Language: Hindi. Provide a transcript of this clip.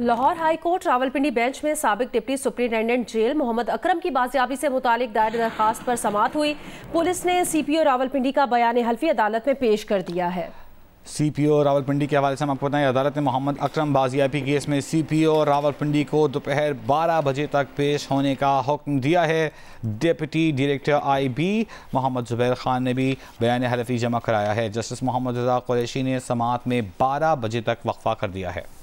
Lahore high court Rawalpindi bench में सबक deputy superintendent jail Mohammad Akram की बाजियाबी से मुतालिक दायर दरखास्त पर समात हुई पुलिस ने सी पी ओ रावलपिंडी का बयान हल्फी अदालत में पेश कर दिया है सी पी ओ रावलपिंडी के हवाले से हम आपको बताएं अदालत ने मोहम्मद अकरम बाजियाबी केस में सी पी ओ रावलपिंडी को दोपहर बारह बजे तक पेश होने का हुक्म दिया है deputy director I B Mohammad Zubair Khan ने भी बयान हलफी जमा कराया है जस्टिस मोहम्मद रजा कुरैशी ने समात में बारह बजे तक वक्फा कर दिया है